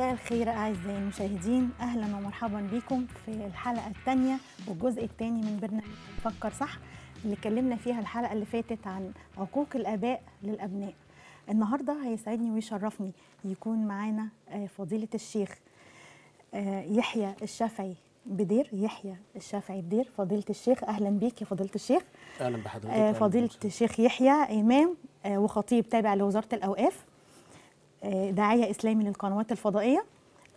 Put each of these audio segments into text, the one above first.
مساء الخير أعزائي المشاهدين أهلا ومرحبا بكم في الحلقة الثانية والجزء الثاني من برنامج فكر صح اللي اتكلمنا فيها الحلقة اللي فاتت عن عقوق الآباء للأبناء النهاردة هيسعدني ويشرفني يكون معانا آه، فضيلة الشيخ آه، يحيى الشافعي بدير يحيى الشافعي بدير فضيلة الشيخ أهلا بيك يا فضيلة الشيخ أهلا بحضرتك آه، فضيلة الشيخ يحيى إمام وخطيب تابع لوزارة الأوقاف آه، داعيه اسلامي للقنوات الفضائيه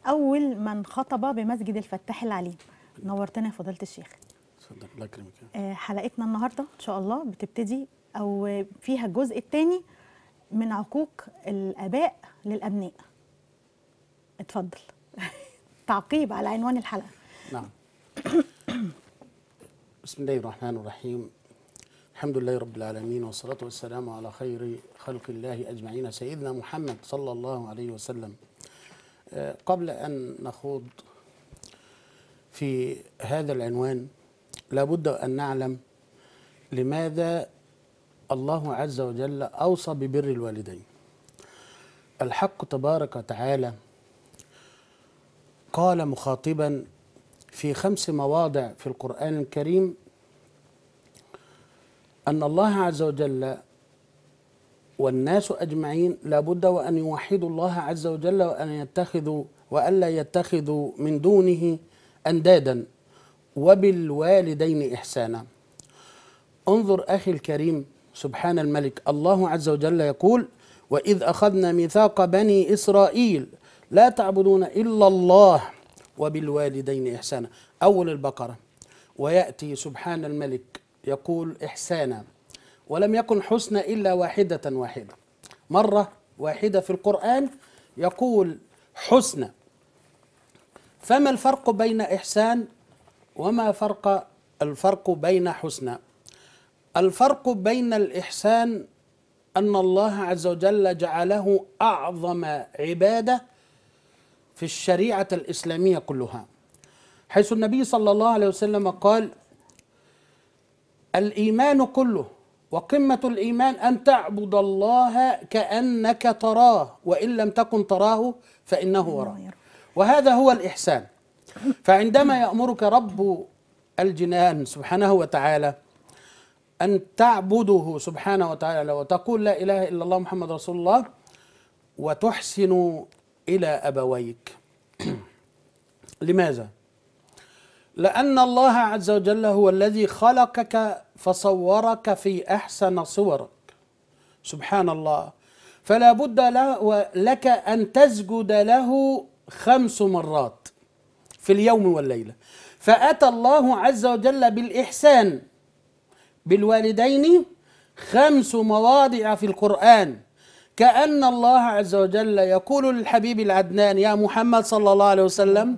اول من خطب بمسجد الفتاح العليم نورتنا يا فضيله الشيخ الله يكرمك آه، حلقتنا النهارده ان شاء الله بتبتدي او فيها الجزء الثاني من عقوق الاباء للابناء اتفضل تعقيب على عنوان الحلقه نعم بسم الله الرحمن الرحيم الحمد لله رب العالمين والصلاة والسلام على خير خلق الله أجمعين سيدنا محمد صلى الله عليه وسلم آه، قبل أن نخوض في هذا العنوان لابد أن نعلم لماذا الله عز وجل أوصى ببر الوالدين الحق تبارك وتعالى قال مخاطبا في خمس مواضع في القرآن الكريم أن الله عز وجل والناس أجمعين لابد وأن يوحدوا الله عز وجل وأن يتخذوا وألا يتخذوا من دونه أندادا وبالوالدين إحسانا انظر أخي الكريم سبحان الملك الله عز وجل يقول وإذ أخذنا ميثاق بني إسرائيل لا تعبدون إلا الله وبالوالدين إحسانا أول البقرة ويأتي سبحان الملك يقول إحسانا ولم يكن حسنى إلا واحدة واحدة مرة واحدة في القرآن يقول حسنى فما الفرق بين إحسان وما فرق الفرق بين حسنى الفرق بين الإحسان أن الله عز وجل جعله أعظم عبادة في الشريعة الإسلامية كلها حيث النبي صلى الله عليه وسلم قال الايمان كله وقمه الايمان ان تعبد الله كانك تراه وان لم تكن تراه فانه وراه وهذا هو الاحسان فعندما يامرك رب الجنان سبحانه وتعالى أن تعبده سبحانه وتعالى وتقول لا إله إلا الله محمد رسول الله وتحسن إلى أبويك لماذا؟ لأن الله عز وجل هو الذي خلقك فصورك في أحسن صورك سبحان الله فلا بد لك أن تسجد له خمس مرات في اليوم والليلة فأتى الله عز وجل بالإحسان بالوالدين خمس مواضع في القرآن كأن الله عز وجل يقول للحبيب العدنان يا محمد صلى الله عليه وسلم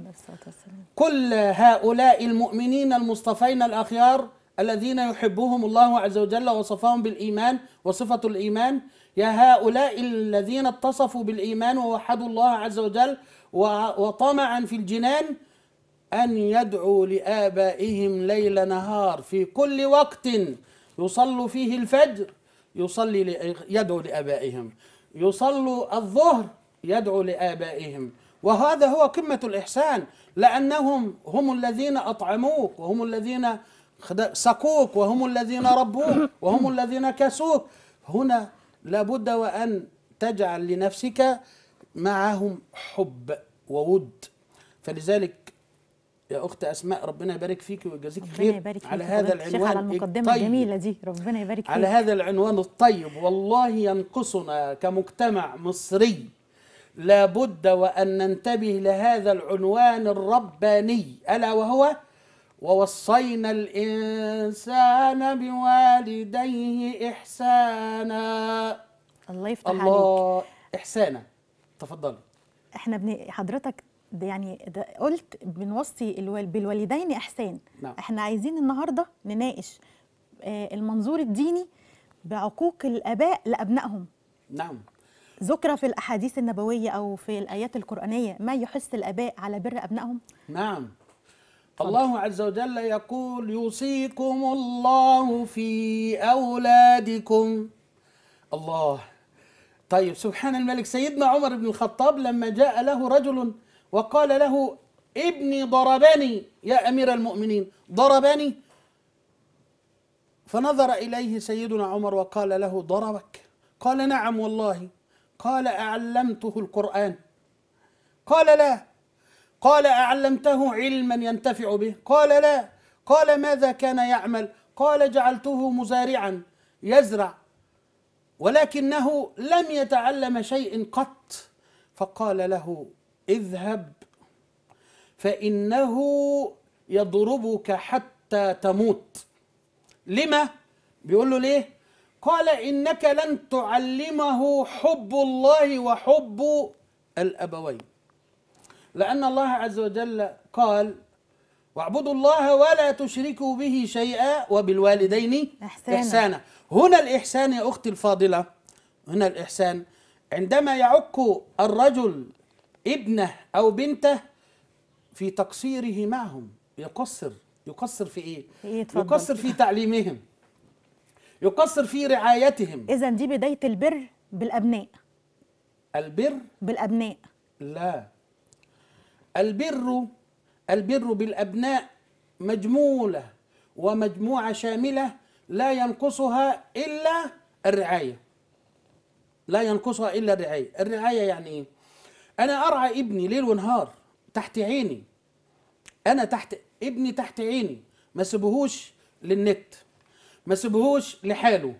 كل هؤلاء المؤمنين المصطفين الأخيار الذين يحبهم الله عز وجل وصفهم بالإيمان وصفة الإيمان يا هؤلاء الذين اتصفوا بالإيمان ووحدوا الله عز وجل وطمعا في الجنان أن يدعوا لآبائهم ليل نهار في كل وقت يصلوا فيه الفجر يصلي يدعو لآبائهم يصلوا الظهر يدعو لآبائهم وهذا هو قمة الإحسان لأنهم هم الذين أطعموك وهم الذين سقوك وهم الذين ربوك وهم الذين كسوك هنا لابد وأن تجعل لنفسك معهم حب وود فلذلك يا اخت اسماء ربنا يبارك فيك ويجازيك خير يبارك على هذا العنوان على المقدمه الطيب الجميله دي ربنا يبارك فيك على هذا العنوان الطيب والله ينقصنا كمجتمع مصري لا بد وأن ننتبه لهذا العنوان الرباني ألا وهو ووصينا الإنسان بوالديه إحسانا الله يفتح الله عليك إحسانا تفضلي احنا بني حضرتك يعني ده قلت بنوصي بالوالدين إحسان نعم. احنا عايزين النهاردة نناقش آه، المنظور الديني بعقوق الآباء لأبنائهم نعم ذكر في الأحاديث النبوية أو في الآيات القرآنية ما يحث الآباء على بر أبنائهم؟ نعم الله عز وجل يقول يوصيكم الله في أولادكم الله طيب سبحان الملك سيدنا عمر بن الخطاب لما جاء له رجل وقال له ابني ضربني يا أمير المؤمنين ضربني فنظر إليه سيدنا عمر وقال له ضربك قال نعم والله قال أعلمته القرآن قال لا قال أعلمته علما ينتفع به قال لا قال ماذا كان يعمل قال جعلته مزارعا يزرع ولكنه لم يتعلم شيء قط فقال له اذهب فإنه يضربك حتى تموت لما بيقول له ليه قال إنك لن تعلمه حب الله وحب الأبوين لأن الله عز وجل قال واعبدوا الله ولا تشركوا به شيئا وبالوالدين إحسانا. إحسانا هنا الإحسان يا أختي الفاضلة هنا الإحسان عندما يعك الرجل ابنه أو بنته في تقصيره معهم يقصر يقصر في إيه؟, إيه؟ يقصر في تعليمهم يقصر في رعايتهم اذا دي بدايه البر بالابناء البر بالابناء لا البر البر بالابناء مجموله ومجموعه شامله لا ينقصها الا الرعايه لا ينقصها الا الرعايه الرعايه يعني ايه انا ارعى ابني ليل ونهار تحت عيني انا تحت ابني تحت عيني ما سيبهوش للنت ما سيبهوش لحاله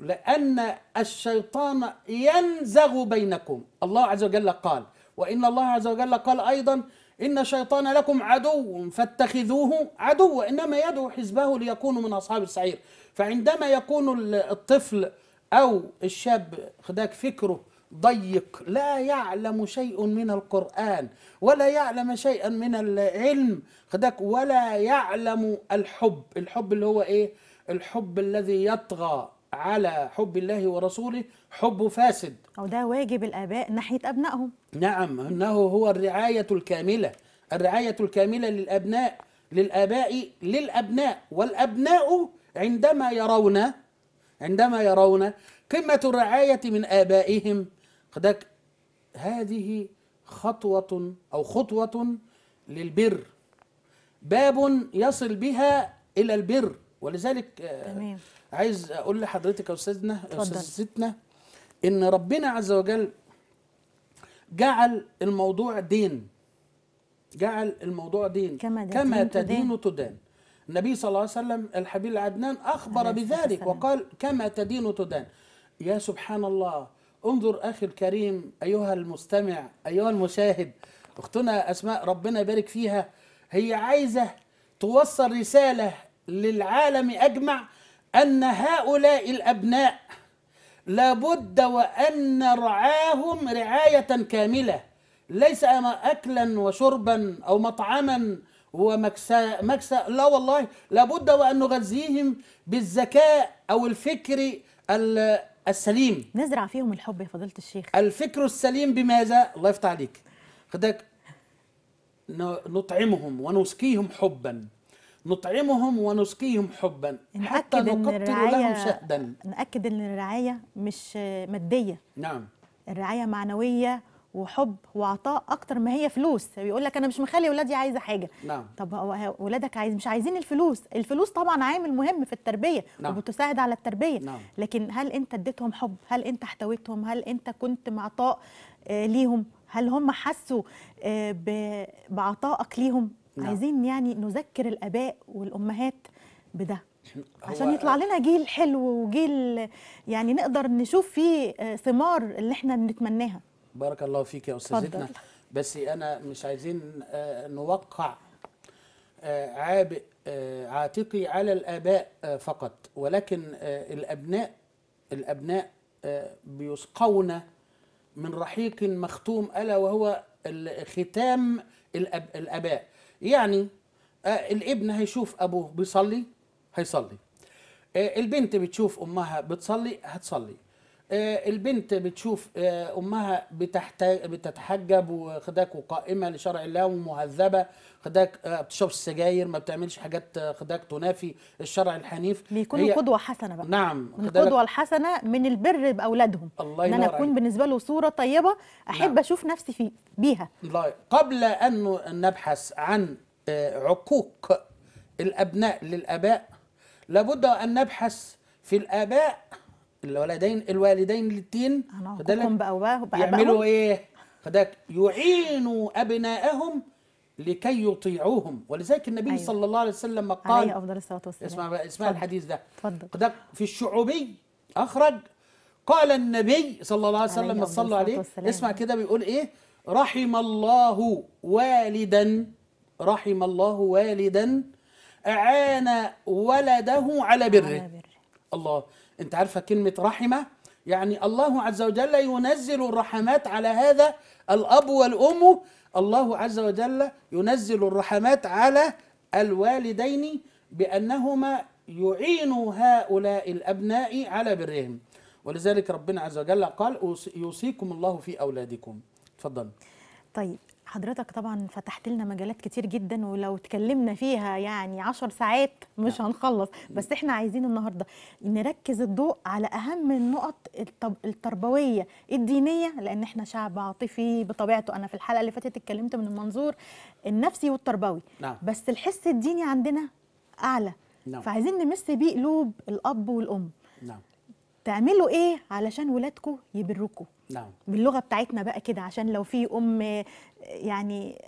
لأن الشيطان ينزغ بينكم الله عز وجل قال وإن الله عز وجل قال أيضا إن الشيطان لكم عدو فاتخذوه عدو إنما يدعو حزبه ليكونوا من أصحاب السعير فعندما يكون الطفل أو الشاب خداك فكره ضيق لا يعلم شيء من القرآن ولا يعلم شيئا من العلم خداك ولا يعلم الحب الحب اللي هو إيه الحب الذي يطغى على حب الله ورسوله حب فاسد أو ده واجب الآباء ناحية أبنائهم نعم إنه هو الرعاية الكاملة الرعاية الكاملة للأبناء للآباء للأبناء والأبناء عندما يرون عندما يرون قمة الرعاية من آبائهم خدك هذه خطوة أو خطوة للبر باب يصل بها إلى البر ولذلك آه، تمام. عايز اقول لحضرتك يا استاذنا استاذتنا ان ربنا عز وجل جعل الموضوع دين جعل الموضوع دين كما, كما تدين تدان النبي صلى الله عليه وسلم الحبيب عدنان اخبر بذلك وقال كما تدين تدان يا سبحان الله انظر اخي الكريم ايها المستمع ايها المشاهد اختنا اسماء ربنا يبارك فيها هي عايزه توصل رساله للعالم أجمع أن هؤلاء الأبناء لابد وأن نرعاهم رعاية كاملة ليس أما أكلا وشربا أو مطعما ومكسا مكسى لا والله لابد وأن نغذيهم بالذكاء أو الفكر السليم نزرع فيهم الحب يا فضيلة الشيخ الفكر السليم بماذا؟ الله يفتح عليك خدك نطعمهم ونسقيهم حبا نطعمهم ونسقيهم حبا حتى نقطر لهم شهدا نأكد أن الرعاية مش مادية نعم الرعاية معنوية وحب وعطاء اكتر ما هي فلوس بيقول لك انا مش مخلي ولادي عايزه حاجه نعم طب هو ولادك عايز مش عايزين الفلوس الفلوس طبعا عامل مهم في التربيه نعم. وبتساعد على التربيه نعم. لكن هل انت اديتهم حب هل انت احتويتهم هل انت كنت معطاء آه، ليهم هل هم حسوا آه، بعطائك ليهم لا. نعم. عايزين يعني نذكر الاباء والامهات بده عشان يطلع لنا جيل حلو وجيل يعني نقدر نشوف فيه آه، ثمار اللي احنا بنتمناها بارك الله فيك يا استاذتنا بس انا مش عايزين آه، نوقع آه، عابق عاتقي على الاباء فقط ولكن الابناء الابناء بيسقون من رحيق مختوم الا وهو ختام الاباء يعني آه، الابن هيشوف ابوه بيصلي هيصلي آه، البنت بتشوف امها بتصلي هتصلي آه، البنت بتشوف آه، امها بتتحجب وخداك وقائمه لشرع الله ومهذبه خداك آه، بتشرب السجاير ما بتعملش حاجات خداك تنافي الشرع الحنيف بيكونوا قدوه حسنه بقى نعم القدوه الحسنه من البر باولادهم الله ان انا اكون بالنسبه له صوره طيبه احب نعم. اشوف نفسي في بيها الله قبل ان نبحث عن عقوق الابناء للاباء لابد ان نبحث في الاباء الولدين الوالدين للتين فدلك يعملوا ايه فدك يعينوا ابنائهم لكي يطيعوهم ولذلك النبي أيوة. صلى الله عليه وسلم قال عليه افضل الصلاه والسلام اسمع بقى اسمع الحديث ده اتفضل في الشعوبي اخرج قال النبي صلى الله عليه وسلم صلى الله عليه اسمع كده بيقول ايه رحم الله والدا رحم الله والدا اعان ولده على بره, على بره. الله انت عارفه كلمه رحمه يعني الله عز وجل ينزل الرحمات على هذا الاب والام الله عز وجل ينزل الرحمات على الوالدين بانهما يعينوا هؤلاء الابناء على برهم ولذلك ربنا عز وجل قال يوصيكم الله في اولادكم تفضل طيب حضرتك طبعا فتحت لنا مجالات كتير جدا ولو اتكلمنا فيها يعني عشر ساعات مش نعم. هنخلص بس احنا عايزين النهارده نركز الضوء على اهم النقط التربويه الدينيه لان احنا شعب عاطفي بطبيعته انا في الحلقه اللي فاتت اتكلمت من المنظور النفسي والتربوي نعم. بس الحس الديني عندنا اعلى نعم. فعايزين نمس بيه قلوب الاب والام نعم تعملوا ايه علشان ولادكم يبروكوا نعم باللغه بتاعتنا بقى كده عشان لو في ام يعني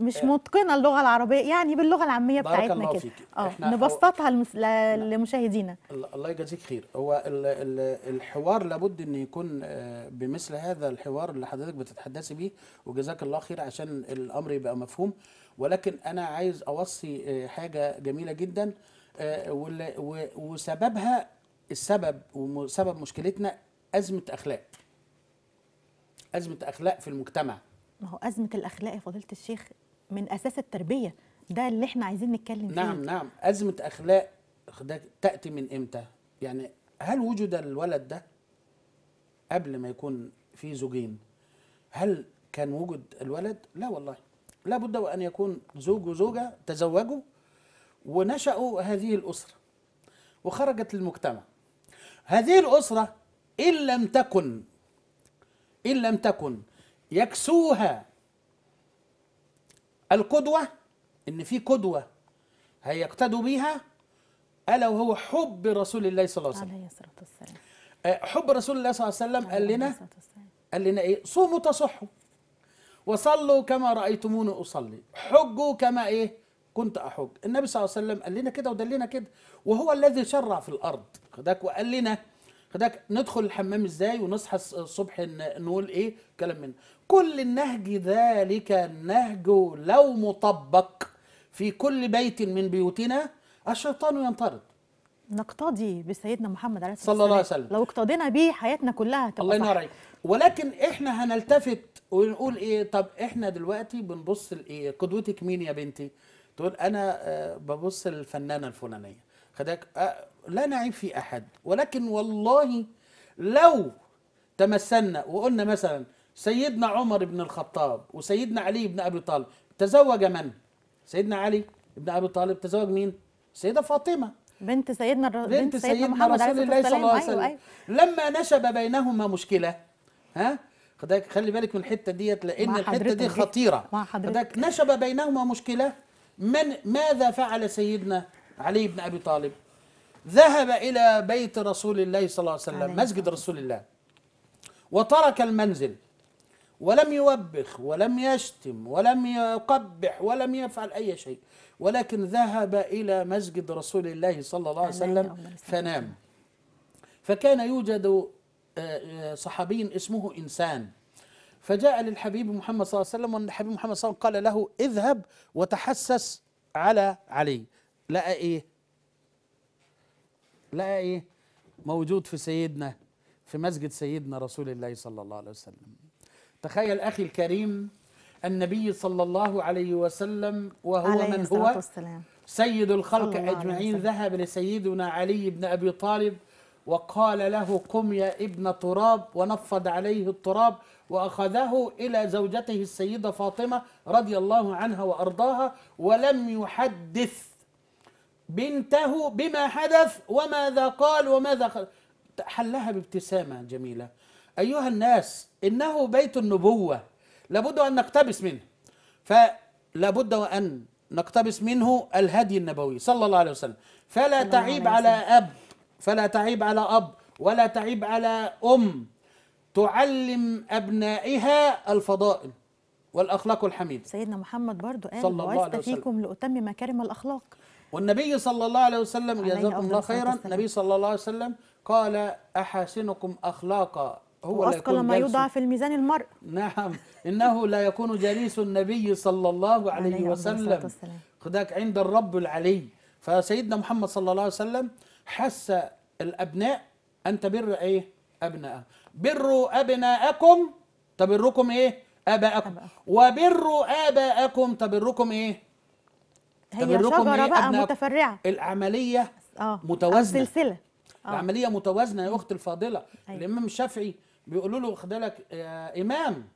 مش آه. متقنه اللغه العربيه يعني باللغه العاميه بتاعتنا كده اه نبسطها المس... ل... نعم. لمشاهدينا الله يجازيك خير هو ال... ال... الحوار لابد ان يكون آه، بمثل هذا الحوار اللي حضرتك بتتحدثي بيه وجزاك الله خير عشان الامر يبقى مفهوم ولكن انا عايز اوصي آه، حاجه جميله جدا وسببها السبب وسبب مشكلتنا ازمه اخلاق ازمه اخلاق في المجتمع ما هو ازمه الاخلاق يا فضيله الشيخ من اساس التربيه ده اللي احنا عايزين نتكلم نعم فيه نعم نعم ازمه اخلاق ده تاتي من امتى يعني هل وجد الولد ده قبل ما يكون في زوجين هل كان وجد الولد لا والله لا بد وان يكون زوج وزوجه تزوجوا ونشأوا هذه الاسره وخرجت للمجتمع هذه الأسرة إن لم تكن إن لم تكن يكسوها القدوة إن في قدوة هيقتدوا بيها ألا وهو حب رسول الله صلى الله عليه وسلم عليه الصلاة والسلام آه، حب رسول الله صلى الله عليه وسلم قال لنا قال لنا إيه صوموا تصحوا وصلوا كما رأيتموني أصلي حجوا كما إيه كنت أحج النبي صلى الله عليه وسلم قال لنا كده ودلنا كده وهو الذي شرع في الارض خداك وقال لنا خداك ندخل الحمام ازاي ونصحى الصبح نقول ايه كلام من كل النهج ذلك النهج لو مطبق في كل بيت من بيوتنا الشيطان ينطرد نقتضي بسيدنا محمد عليه الصلاه والسلام صلى الله عليه وسلم لو اقتضينا به حياتنا كلها هتبقى الله ينور عليك ولكن احنا هنلتفت ونقول ايه طب احنا دلوقتي بنبص لايه قدوتك مين يا بنتي تقول انا آه، ببص للفنانه الفلانيه خدك لا نعيب في احد ولكن والله لو تمثلنا وقلنا مثلا سيدنا عمر بن الخطاب وسيدنا علي بن ابي طالب تزوج من؟ سيدنا علي بن ابي طالب تزوج مين؟ سيده فاطمه بنت سيدنا الر... بنت, بنت سيدنا, سيدنا محمد رسول الله صلى الله عليه أيوة، وسلم أيوة. لما نشب بينهما مشكله ها خدك خلي بالك من الحته ديت لان الحته دي خطيره خدك نشب بينهما مشكله من ماذا فعل سيدنا علي بن أبي طالب ذهب إلى بيت رسول الله صلى الله عليه وسلم مسجد رسول الله وترك المنزل ولم يوبخ ولم يشتم ولم يقبح ولم يفعل أي شيء ولكن ذهب إلى مسجد رسول الله صلى الله عليه وسلم فنام فكان يوجد آه، آه، صحابي اسمه إنسان فجاء للحبيب محمد صلى الله عليه وسلم والحبيب محمد صلى الله عليه وسلم قال له اذهب وتحسس على علي لقى ايه لقى ايه موجود في سيدنا في مسجد سيدنا رسول الله صلى الله عليه وسلم تخيل اخي الكريم النبي صلى الله عليه وسلم وهو عليه من هو والسلام. سيد الخلق اجمعين ذهب لسيدنا علي بن ابي طالب وقال له قم يا ابن تراب ونفض عليه التراب واخذه الى زوجته السيده فاطمه رضي الله عنها وارضاها ولم يحدث بنته بما حدث وماذا قال وماذا خل... حلها بابتسامة جميلة أيها الناس إنه بيت النبوة لابد أن نقتبس منه فلابد وأن نقتبس منه الهدي النبوي صلى الله عليه وسلم فلا تعيب على أب فلا تعيب على أب ولا تعيب على أم تعلم أبنائها الفضائل والأخلاق الحميده سيدنا محمد برضو قال صلى الله عليه وسلم فيكم لأتمم مكارم الأخلاق والنبي صلى الله عليه وسلم جزاكم الله خيرا النبي صلى الله عليه وسلم قال أحاسنكم أخلاقا هو اثقل ما يوضع في الميزان المرء نعم إنه لا يكون جليس النبي صلى الله عليه, عليه وسلم خداك عند الرب العلي فسيدنا محمد صلى الله عليه وسلم حس الأبناء أن تبر إيه أبناء بروا أبناءكم تبركم إيه آباءكم وبروا آباءكم تبركم إيه هي شجره بقى متفرعه العمليه آه. متوازنه سلسله آه. العمليه متوازنه يا اختي الفاضله أيوة. الامام الشافعي بيقولوا له واخد بالك يا امام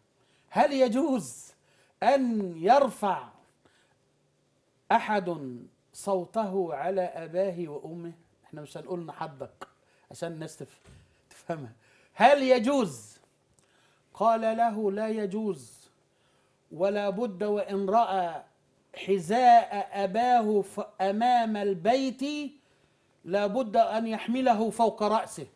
هل يجوز ان يرفع احد صوته على اباه وامه احنا مش هنقول نحضك عشان الناس تفهمها هل يجوز قال له لا يجوز ولا بد وان راى حذاء أباه أمام البيت لابد أن يحمله فوق رأسه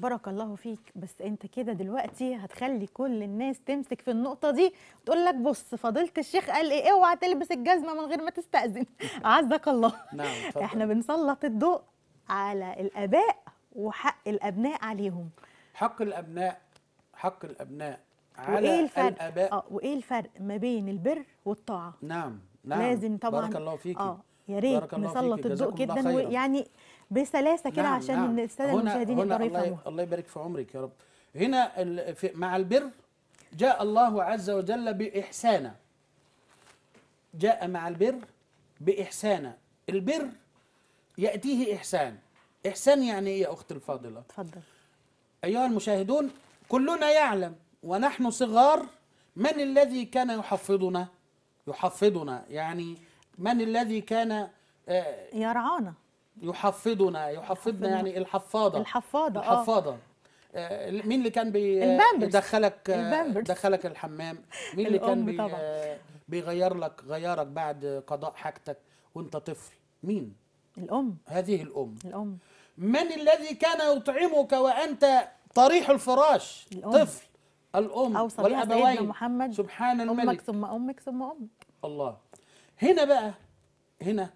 بارك الله فيك بس انت كده دلوقتي هتخلي كل الناس تمسك في النقطه دي وتقول لك بص فضيله الشيخ قال ايه اوعى تلبس الجزمه من غير ما تستاذن عزك الله نعم احنا بنسلط الضوء على الاباء وحق الابناء عليهم حق الابناء حق الابناء على وإيه الفرق؟ الاباء اه وايه الفرق ما بين البر والطاعه نعم نعم. لازم طبعا بارك الله فيكي اه يا ريت نسلط الضوء جدا ويعني بسلاسه كده نعم عشان نعم. الساده المشاهدين يقدروا يفهموا الله يبارك في عمرك يا رب هنا مع البر جاء الله عز وجل بإحسانه جاء مع البر بإحسانه البر يأتيه إحسان إحسان يعني إيه يا أختي الفاضلة؟ تفضل أيها المشاهدون كلنا يعلم ونحن صغار من الذي كان يحفظنا؟ يحفظنا يعني من الذي كان آه، يرعانا يحفظنا يحفظنا يعني الحفاضه الحفاضه آه. الحفاضه آه، مين اللي كان بيدخلك دخلك الحمام مين اللي كان بيغير لك غيارك بعد قضاء حاجتك وانت طفل مين الام هذه الام الام من الذي كان يطعمك وانت طريح الفراش الأم. طفل الام والابوين محمد سبحان الملك امك ثم امك ثم امك الله هنا بقى هنا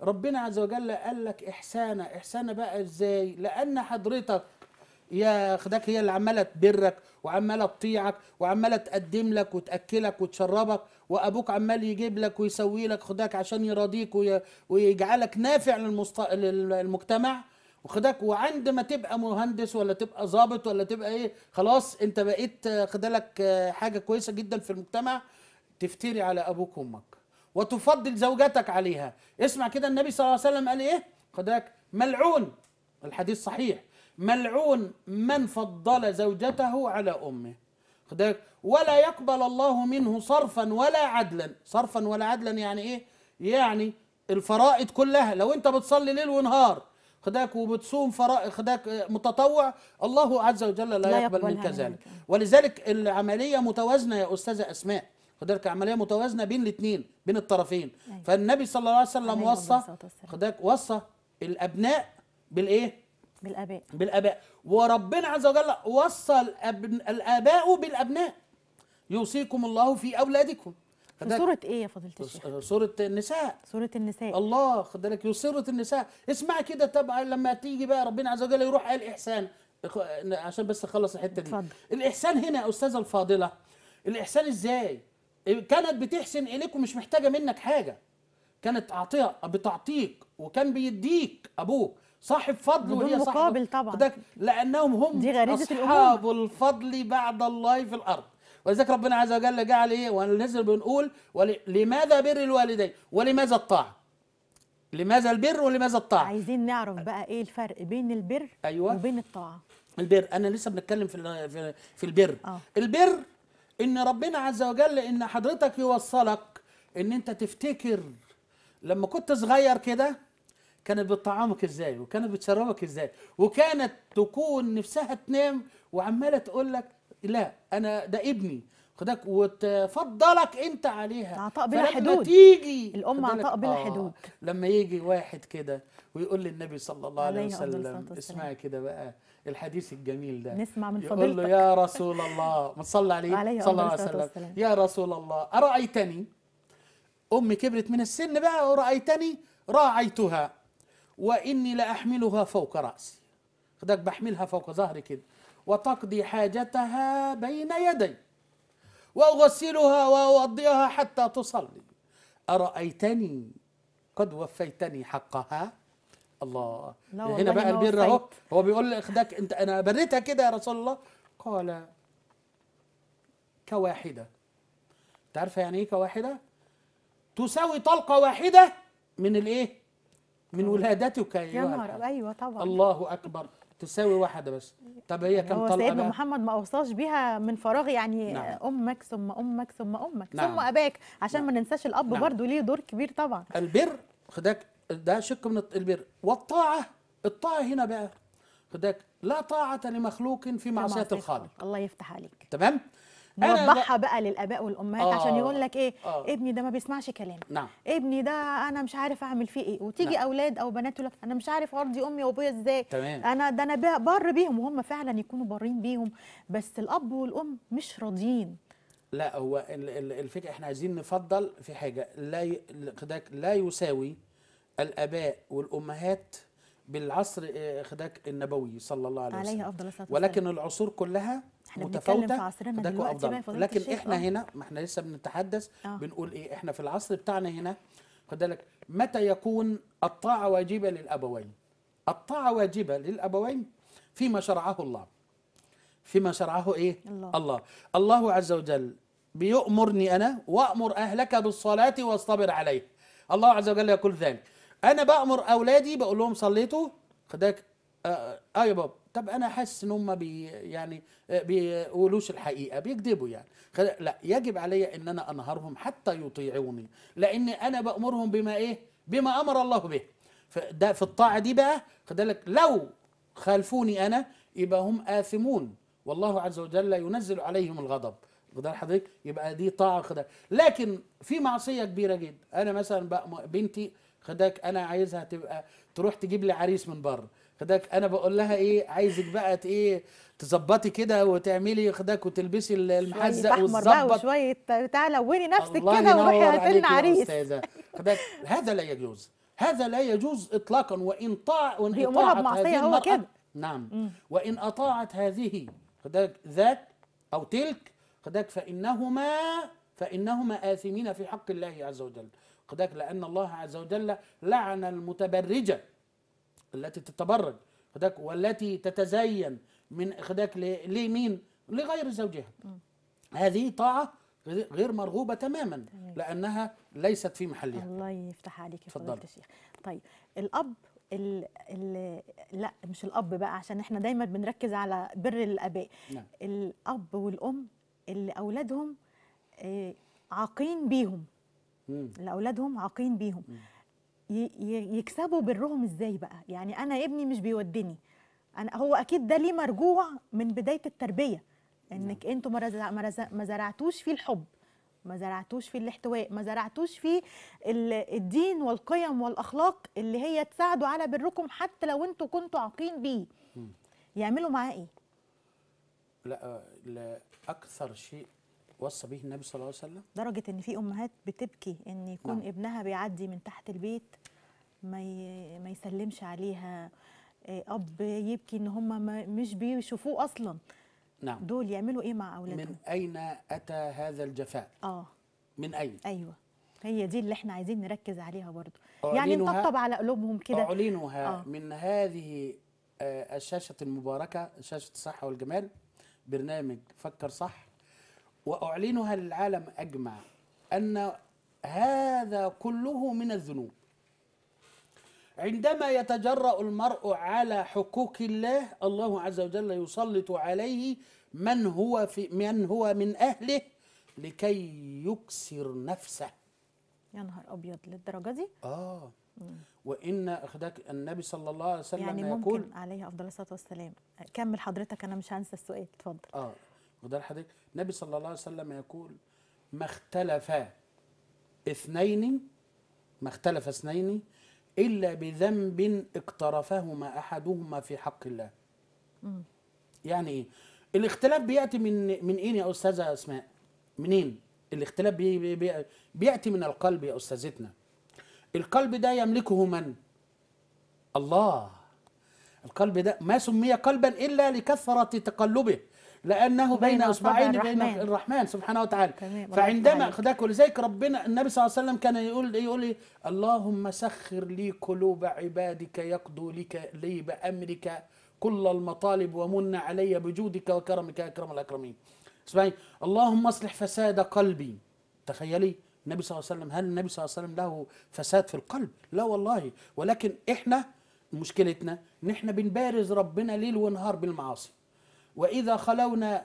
ربنا عز وجل قال لك احسانا احسانا بقى ازاي لان حضرتك يا اخدك هي اللي عماله تبرك وعماله تطيعك وعماله تقدم لك وتاكلك وتشربك وابوك عمال يجيب لك ويسوي لك خدك عشان يراضيك ويجعلك نافع للمست... للمجتمع وخدك وعند ما تبقى مهندس ولا تبقى ظابط ولا تبقى ايه خلاص انت بقيت خدلك حاجه كويسه جدا في المجتمع تفتري على ابوك وامك وتفضل زوجتك عليها اسمع كده النبي صلى الله عليه وسلم قال ايه خداك ملعون الحديث صحيح ملعون من فضل زوجته على امه خداك ولا يقبل الله منه صرفا ولا عدلا صرفا ولا عدلا يعني ايه يعني الفرائض كلها لو انت بتصلي ليل ونهار خداك وبتصوم فرائض خداك متطوع الله عز وجل لا, لا يقبل, يقبل منك ذلك ولذلك العمليه متوازنه يا استاذه اسماء خدك عمليه متوازنه بين الاثنين بين الطرفين أيوة. فالنبي صلى الله عليه وسلم وصى خدك وصى الابناء بالايه بالاباء بالاباء وربنا عز وجل وصى الاباء بالابناء يوصيكم الله في اولادكم في سورة ايه يا فضيلة الشيخ؟ سورة النساء سورة النساء الله خد بالك يسرة النساء اسمع كده طبعا لما تيجي بقى ربنا عز وجل يروح قال احسان عشان بس اخلص الحتة دي اتفضل الاحسان هنا يا استاذة الفاضلة الاحسان ازاي؟ كانت بتحسن اليك ومش محتاجه منك حاجه كانت عطيه بتعطيك وكان بيديك ابوك صاحب فضل وهي صاحب مقابل طبعا لانهم هم دي غريزه اصحاب الأمومة. الفضل بعد الله في الارض ولذلك ربنا عز وجل جعل ايه وننزل بنقول لماذا بر الوالدين ولماذا الطاعه لماذا البر ولماذا الطاعه عايزين نعرف بقى ايه الفرق بين البر أيوة. وبين الطاعه البر انا لسه بنتكلم في في البر آه. البر ان ربنا عز وجل ان حضرتك يوصلك ان انت تفتكر لما كنت صغير كده كانت بتطعمك ازاي وكانت بتشربك ازاي وكانت تكون نفسها تنام وعماله تقول لك لا انا ده ابني خدك وتفضلك انت عليها عطاء بلا حدود تيجي الام عطاء بلا آه، حدود آه لما يجي واحد كده ويقول للنبي صلى الله عليه, وسلم اسمعي كده بقى الحديث الجميل ده نسمع من فضيلتك يقول له يا رسول الله صلى عليه, عليه صلى الله عليه وسلم يا رسول الله أرأيتني أمي كبرت من السن بقى ورأيتني راعيتها وإني لأحملها فوق رأسي خدك بحملها فوق ظهري كده وتقضي حاجتها بين يدي وأغسلها وأوضئها حتى تصلي أرأيتني قد وفيتني حقها الله هنا بقى البر اهو هو بيقول لك انت انا بريتها كده يا رسول الله قال كواحده انت عارفه يعني ايه كواحده تساوي طلقه واحده من الايه من ولادتك يا نهار ايوه طبعا الله اكبر تساوي واحده بس طب هي كم طلقه سيدنا بقى؟ محمد ما اوصاش بيها من فراغ يعني نعم. امك ثم امك ثم امك نعم. ثم اباك عشان نعم. ما ننساش الاب نعم. برضه ليه دور كبير طبعا البر خدك ده شك من البر والطاعه الطاعه هنا بقى خدك لا طاعه لمخلوق في معصيه الخالق الله يفتح عليك تمام نوضحها بقى للاباء والامهات آه عشان يقول لك ايه آه ابني ده ما بيسمعش كلام نعم ابني ده انا مش عارف اعمل فيه ايه وتيجي نعم اولاد او بنات يقول لك انا مش عارف ارضي امي وابويا ازاي تمام انا ده انا بار بيهم وهم فعلا يكونوا بارين بيهم بس الاب والام مش راضيين لا هو الفكره احنا عايزين نفضل في حاجه لا لا يساوي الاباء والامهات بالعصر خداك النبوي صلى الله عليه وسلم عليه افضل الصلاه ولكن العصور كلها احنا متفاوته في عصرنا دلوقتي بقى لكن احنا آه. هنا ما احنا لسه بنتحدث أوه. بنقول ايه احنا في العصر بتاعنا هنا خد بالك متى يكون الطاعه واجبه للابوين الطاعه واجبه للابوين فيما شرعه الله فيما شرعه ايه الله الله, الله عز وجل بيؤمرني انا وامر اهلك بالصلاه واصطبر عليه الله عز وجل يقول ذلك انا بامر اولادي بقول لهم صليتوا خداك اه, آه، يا أيوة بابا طب انا حاسس ان هم بي يعني آه، بيقولوش الحقيقه بيكذبوا يعني لا يجب علي ان انا انهارهم حتى يطيعوني لان انا بامرهم بما ايه بما امر الله به فده في الطاعه دي بقى خد بالك لو خالفوني انا يبقى هم اثمون والله عز وجل ينزل عليهم الغضب خد حضرتك يبقى دي طاعه خد لكن في معصيه كبيره جدا انا مثلا بنتي خداك انا عايزها تبقى تروح تجيب لي عريس من بره خداك انا بقول لها ايه عايزك بقى ايه تظبطي كده وتعملي خداك وتلبسي المحزق والظبط شويه بتاع لوني نفسك كده وروحي هاتي لنا عريس خداك هذا لا يجوز هذا لا يجوز اطلاقا وان طاع وان اطاعت هذه هو كده نعم مم. وان اطاعت هذه خداك ذاك او تلك خداك فانهما فانهما اثمين في حق الله عز وجل عقدك لأن الله عز وجل لعن المتبرجة التي تتبرج خدك والتي تتزين من خدك لمين لغير زوجها هذه طاعة غير مرغوبة تماما لأنها ليست في محلها الله يفتح عليك يا فضيلة الشيخ طيب الأب ال ال لا مش الاب بقى عشان احنا دايما بنركز على بر الاباء نعم. الاب والام اللي اولادهم آه، عاقين بيهم لاولادهم عاقين بيهم يكسبوا برهم ازاي بقى يعني انا ابني مش بيودني انا هو اكيد ده ليه مرجوع من بدايه التربيه انك نعم. انتوا ما زرعتوش فيه الحب ما زرعتوش فيه الاحتواء ما زرعتوش فيه الدين والقيم والاخلاق اللي هي تساعدوا على بركم حتى لو انتوا كنتوا عاقين بيه يعملوا معاه ايه لا, آه، لا اكثر شيء وصى به النبي صلى الله عليه وسلم درجة ان في امهات بتبكي ان يكون نعم. ابنها بيعدي من تحت البيت ما ي... ما يسلمش عليها آه، اب يبكي ان هم مش بيشوفوه اصلا نعم دول يعملوا ايه مع اولادهم من اين اتى هذا الجفاء اه من اين ايوه هي دي اللي احنا عايزين نركز عليها برضو يعني نطبطب على قلوبهم كده اعلنها آه. من هذه آه، الشاشه المباركه شاشه الصحه والجمال برنامج فكر صح واعلنها للعالم اجمع ان هذا كله من الذنوب عندما يتجرا المرء على حقوق الله الله عز وجل يسلط عليه من هو في من هو من اهله لكي يكسر نفسه يا نهار ابيض للدرجه دي اه وان اخدك النبي صلى الله عليه وسلم يعني ممكن يقول عليه افضل الصلاه والسلام كمل حضرتك انا مش هنسى السؤال اتفضل اه وده الحديث النبي صلى الله عليه وسلم يقول ما اختلف اثنين ما اختلف اثنين إلا بذنب اقترفهما أحدهما في حق الله يعني إيه الاختلاف بيأتي من من اين يا أستاذة أسماء منين الاختلاف بي بي بي بيأتي من القلب يا أستاذتنا القلب ده يملكه من الله القلب ده ما سمي قلبا إلا لكثرة تقلبه لانه بين اصبعين بين الرحمن سبحانه وتعالى فعندما ذاك ولذلك ربنا النبي صلى الله عليه وسلم كان يقول يقول لي اللهم سخر لي قلوب عبادك يقضوا لك لي بامرك كل المطالب ومن علي بجودك وكرمك يا اكرم الاكرمين اسمعي اللهم اصلح فساد قلبي تخيلي النبي صلى الله عليه وسلم هل النبي صلى الله عليه وسلم له فساد في القلب لا والله ولكن احنا مشكلتنا ان احنا بنبارز ربنا ليل ونهار بالمعاصي واذا خلونا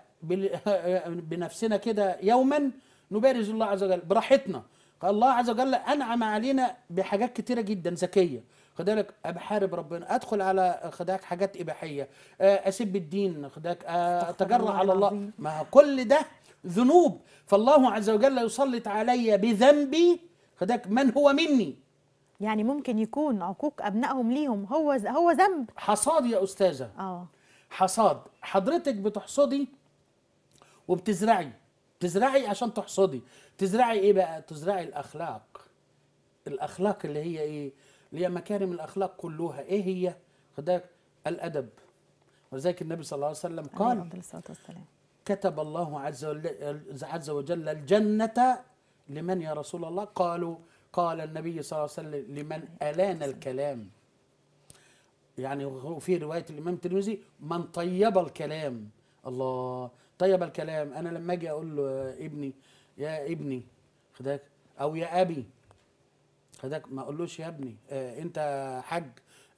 بنفسنا كده يوما نبارز الله عز وجل براحتنا الله عز وجل انعم علينا بحاجات كتيره جدا ذكيه خدالك بحارب ربنا ادخل على خدالك حاجات اباحيه آه، اسب الدين خدالك اتجرع آه، على الله ما كل ده ذنوب فالله عز وجل يسلط علي بذنبي خدالك من هو مني يعني ممكن يكون عقوق ابنائهم ليهم هو هو ذنب حصاد يا استاذه اه حصاد حضرتك بتحصدي وبتزرعي تزرعي عشان تحصدي تزرعي ايه بقى تزرعي الاخلاق الاخلاق اللي هي ايه اللي هي مكارم الاخلاق كلها ايه هي خدك الادب ولذلك النبي صلى الله عليه وسلم قال عليه الصلاه والسلام كتب الله عز وجل الجنه لمن يا رسول الله قالوا قال النبي صلى الله عليه وسلم لمن الان الكلام يعني وفي روايه الامام الترمذي من طيب الكلام الله طيب الكلام انا لما اجي اقول له يا ابني يا ابني خداك او يا ابي خداك ما اقولوش يا ابني آه انت حاج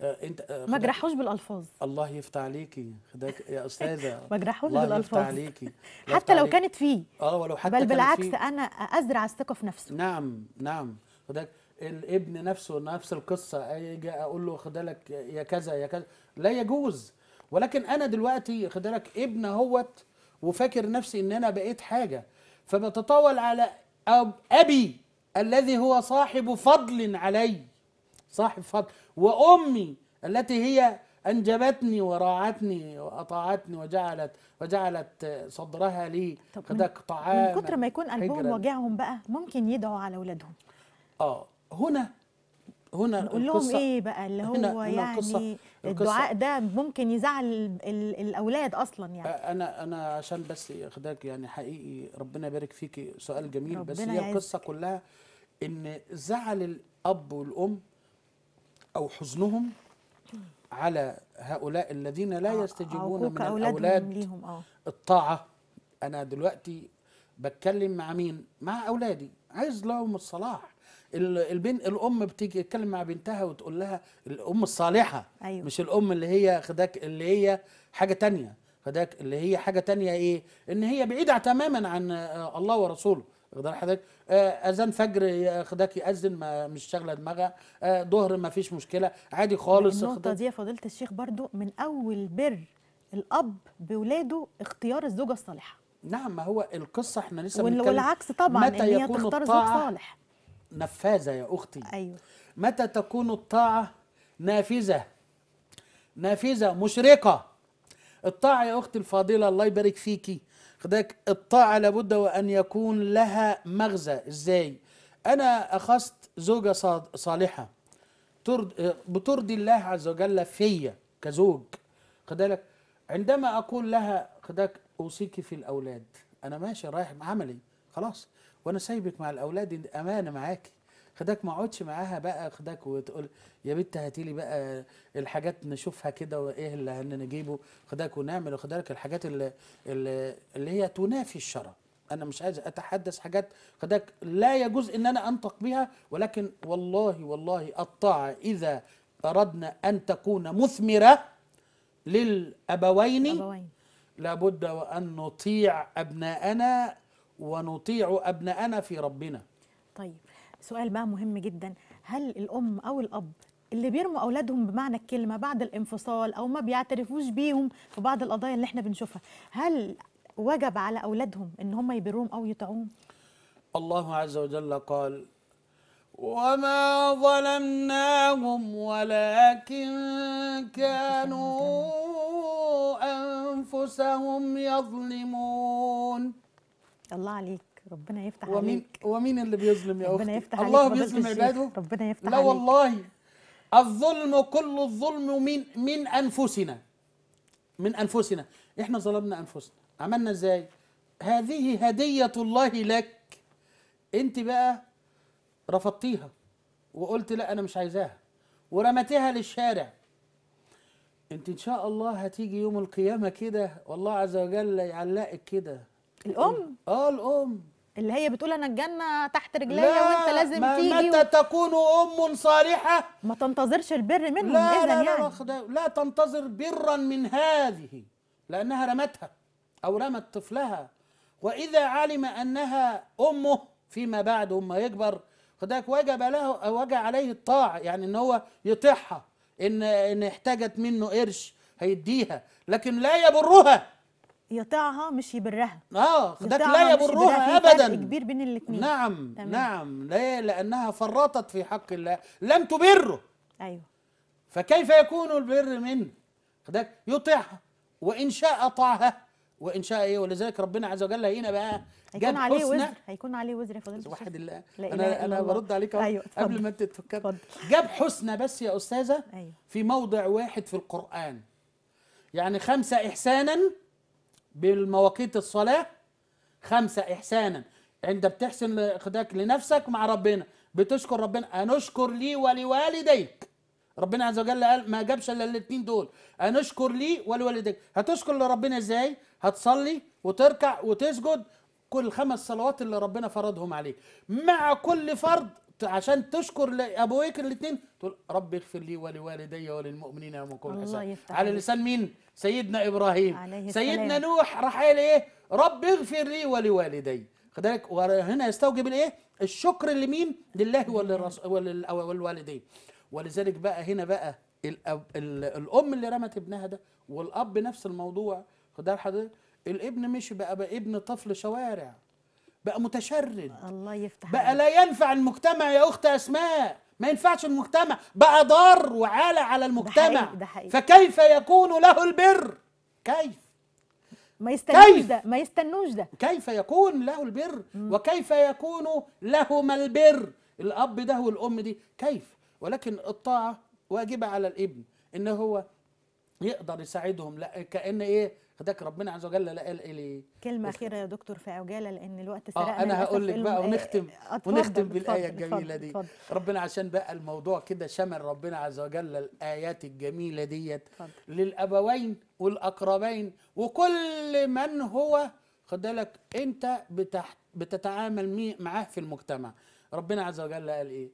آه انت آه ما جرحوش بالالفاظ الله يفتح عليكي خداك يا استاذه ما جرحوش بالالفاظ الله يفتح عليكي حتى لو كانت فيه اه ولو حتى بل بالعكس انا ازرع الثقه في نفسه نعم نعم خداك الابن نفسه نفس القصه اجي اقول له خد بالك يا كذا يا كذا لا يجوز ولكن انا دلوقتي خد بالك ابن اهوت وفاكر نفسي ان انا بقيت حاجه فبتطاول على ابي الذي هو صاحب فضل علي صاحب فضل وامي التي هي انجبتني وراعتني واطاعتني وجعلت وجعلت صدرها لي خدك طعام من كتر ما يكون قلبهم وجعهم بقى ممكن يدعوا على اولادهم اه هنا هنا نقول لهم ايه بقى اللي هو يعني القصة الدعاء ده ممكن يزعل الاولاد اصلا يعني انا انا عشان بس اخداك يعني حقيقي ربنا يبارك فيكي سؤال جميل بس هي القصه كلها ان زعل الاب والام او حزنهم على هؤلاء الذين لا يستجيبون من الاولاد ليهم آه. الطاعه انا دلوقتي بتكلم مع مين مع اولادي عايز لهم الصلاح البن الام بتيجي تتكلم مع بنتها وتقول لها الام الصالحه أيوة. مش الام اللي هي خداك اللي هي حاجه تانية خداك اللي هي حاجه تانية ايه ان هي بعيده تماما عن آه، الله ورسوله واخد حضرتك آه، اذان فجر خداك ياذن ما مش شاغله دماغها آه، ظهر ما فيش مشكله عادي خالص النقطه دي يا فضيله الشيخ برضو من اول بر الاب بولاده اختيار الزوجه الصالحه نعم ما هو القصه احنا لسه بنتكلم والعكس طبعا متى ان هي تختار زوج صالح نفاذة يا أختي أيوة. متى تكون الطاعة نافذة نافذة مشرقة الطاعة يا أختي الفاضلة الله يبارك فيكي خدك الطاعة لابد وأن يكون لها مغزى إزاي أنا أخذت زوجة صالحة بترضي الله عز وجل فيا كزوج خدالك عندما أقول لها خدك أوصيكي في الأولاد أنا ماشي رايح عملي خلاص وانا سايبك مع الاولاد دي امانه معاكي خداك ما اقعدش معاها بقى خداك وتقول يا بنت هاتي لي بقى الحاجات نشوفها كده وايه اللي نجيبه خداك ونعمل خداك الحاجات اللي, اللي هي تنافي الشرع انا مش عايز اتحدث حاجات خداك لا يجوز ان انا انطق بها ولكن والله والله الطاعه اذا اردنا ان تكون مثمره للابوين الأبوين. لابد وان نطيع ابناءنا ونطيع أبناءنا في ربنا طيب سؤال بقى مهم جدا هل الأم أو الأب اللي بيرموا أولادهم بمعنى الكلمة بعد الانفصال أو ما بيعترفوش بيهم في بعض القضايا اللي احنا بنشوفها هل وجب على أولادهم إن هم يبروهم أو يطيعوهم؟ الله عز وجل قال وما ظلمناهم ولكن كانوا أنفسهم يظلمون الله عليك ربنا يفتح ومين عليك ومين اللي بيظلم يا ربنا اختي يفتح الله بيظلم عباده ربنا يفتح لا عليك. والله الظلم كل الظلم من من انفسنا من انفسنا احنا ظلمنا انفسنا عملنا ازاي هذه هديه الله لك انت بقى رفضتيها وقلت لا انا مش عايزاها ورمتها للشارع انت ان شاء الله هتيجي يوم القيامه كده والله عز وجل يعلقك كده الام اه الام اللي هي بتقول انا الجنه تحت رجليا وانت لازم ما تيجي متى و... تكون ام صالحه ما تنتظرش البر منهم لا لا, لا يعني. لا, لا تنتظر برا من هذه لانها رمتها او رمت طفلها واذا علم انها امه فيما بعد وما يكبر خداك وجب له وجب عليه الطاعه يعني ان هو يطيعها ان ان احتاجت منه قرش هيديها لكن لا يبرها يطيعها مش آه، يبرها اه ده لا يبرها ابدا فرق كبير بين الاثنين نعم تمام. نعم ليه لانها فرطت في حق الله لم تبره ايوه فكيف يكون البر منه خدك يطيعها وان شاء اطاعها وان شاء ايه ولذلك ربنا عز وجل هنا بقى هيكون عليه وزر هيكون عليه وزر يا فضيله واحد الله انا انا برد عليك أيوة قبل ما انت تفكر جاب حسنى بس يا استاذه أيوة. في موضع واحد في القران يعني خمسه احسانا بالمواقيت الصلاه خمسه احسانا عند بتحسن خداك لنفسك مع ربنا بتشكر ربنا انشكر لي ولوالديك ربنا عز وجل قال ما جابش الا الاثنين دول انشكر لي ولوالديك هتشكر لربنا ازاي هتصلي وتركع وتسجد كل خمس صلوات اللي ربنا فرضهم عليك مع كل فرض عشان تشكر لابويك الاثنين تقول رب اغفر لي ولوالدي وللمؤمنين يوم يكون الحساب على لسان مين سيدنا ابراهيم عليه سيدنا نوح راح قال ايه رب اغفر لي ولوالدي خد بالك وهنا يستوجب الايه الشكر لمين لله وللرسول وللوالدين ولذلك بقى هنا بقى الأب الام اللي رمت ابنها ده والاب نفس الموضوع خد بالك حضرتك الابن مشي بقى, بقى ابن طفل شوارع بقى متشرد الله يفتح بقى لا ينفع المجتمع يا اخت اسماء ما ينفعش المجتمع بقى ضار وعالى على المجتمع ده حقيقي ده حقيقي. فكيف يكون له البر كيف ما يستنوش ده ما يستنوش ده كيف يكون له البر وكيف يكون لهما البر الاب ده والام دي كيف ولكن الطاعه واجبه على الابن ان هو يقدر يساعدهم لا كان ايه فداك ربنا عز وجل لا قال لي كلمه اخيره يا دكتور في عجاله لان الوقت آه، سرقنا آه انا هقول لك بقى آه، ونختم آه، أتفضل ونختم بالايه الجميله دي أتفضل ربنا عشان بقى الموضوع كده شمل ربنا عز وجل الايات الجميله ديت للابوين والاقربين وكل من هو خد بالك انت بتتعامل معاه في المجتمع ربنا عز وجل قال ايه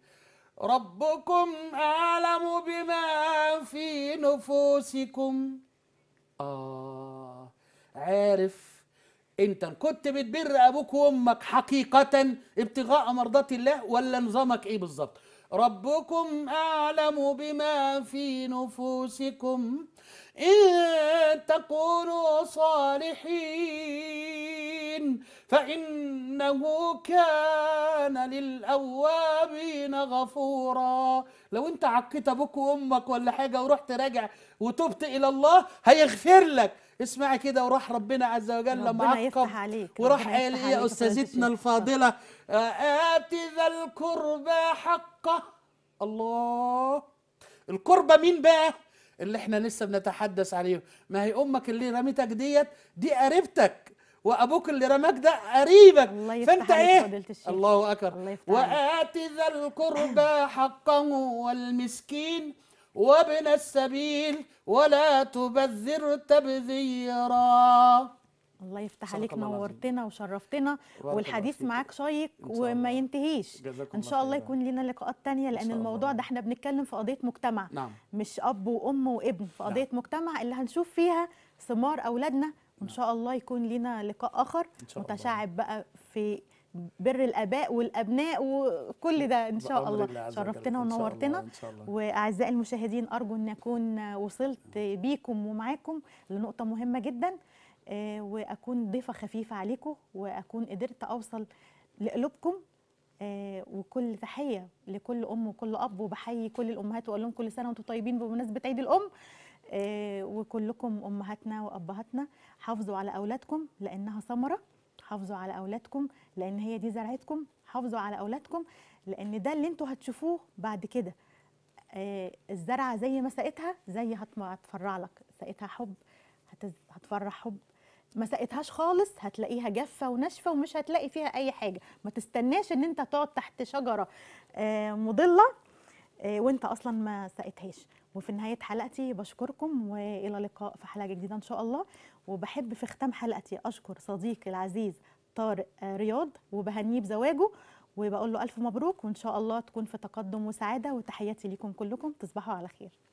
ربكم اعلم بما في نفوسكم آه عارف انت كنت بتبر ابوك وامك حقيقه ابتغاء مرضات الله ولا نظامك ايه بالظبط ربكم اعلم بما في نفوسكم ان تكونوا صالحين فانه كان للاوابين غفورا لو انت عقيت ابوك وامك ولا حاجه ورحت راجع وتبت الى الله هيغفر لك اسمعي كده وراح ربنا عز وجل لما عقب وراح قال يا إيه استاذتنا الفاضله ات ذا القربى حقه الله القربى مين بقى اللي احنا لسه بنتحدث عليه ما هي امك اللي رميتك ديت دي قريبتك وابوك اللي رماك ده قريبك الله فانت ايه الله اكبر وات ذا القربى حقه والمسكين وابن السبيل ولا تبذر تبذيرا الله يفتح عليك نورتنا وشرفتنا والحديث معاك شيق وما ينتهيش ان شاء الله يكون لنا لقاءات تانية لان الموضوع ده احنا بنتكلم في قضيه مجتمع نعم. مش اب وام وابن في قضيه نعم. مجتمع اللي هنشوف فيها ثمار اولادنا وان نعم. شاء الله يكون لنا لقاء اخر متشعب بقى في بر الاباء والابناء وكل ده ان شاء الله شرفتنا ونورتنا واعزائي المشاهدين ارجو ان اكون وصلت بيكم ومعاكم لنقطه مهمه جدا آه، واكون ضيفه خفيفه عليكم واكون قدرت اوصل لقلوبكم آه، وكل تحيه لكل ام وكل اب وبحيي كل الامهات واقول لهم كل سنه وانتم طيبين بمناسبه عيد الام آه، وكلكم امهاتنا وابهاتنا حافظوا على اولادكم لانها ثمره حافظوا على أولادكم لأن هي دي زرعتكم حافظوا على أولادكم لأن ده اللي انتوا هتشوفوه بعد كده آه الزرعة زي ما سقتها زي هتفرع لك سقتها حب هتفرح حب ما سقتهاش خالص هتلاقيها جافه وناشفه ومش هتلاقي فيها اي حاجه ما تستناش ان انت تقعد تحت شجره آه، مضله آه، وانت اصلا ما سقتهاش وفي نهاية حلقتي بشكركم وإلى اللقاء في حلقة جديدة إن شاء الله وبحب في ختام حلقتي أشكر صديقي العزيز طارق آه، رياض وبهنيه بزواجه وبقول له ألف مبروك وإن شاء الله تكون في تقدم وسعادة وتحياتي ليكم كلكم تصبحوا على خير